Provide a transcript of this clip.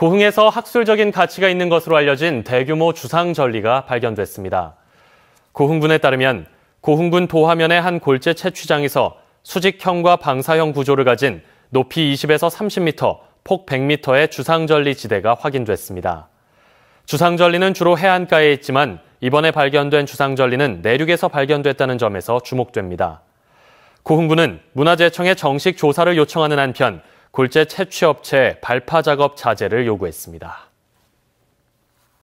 고흥에서 학술적인 가치가 있는 것으로 알려진 대규모 주상 전리가 발견됐습니다. 고흥군에 따르면 고흥군 도화면의 한 골재 채취장에서 수직형과 방사형 구조를 가진 높이 20에서 30m, 폭 100m의 주상전리 지대가 확인됐습니다. 주상전리는 주로 해안가에 있지만 이번에 발견된 주상전리는 내륙에서 발견됐다는 점에서 주목됩니다. 고흥군은 문화재청에 정식 조사를 요청하는 한편 골재 채취업체 발파 작업 자재를 요구했습니다.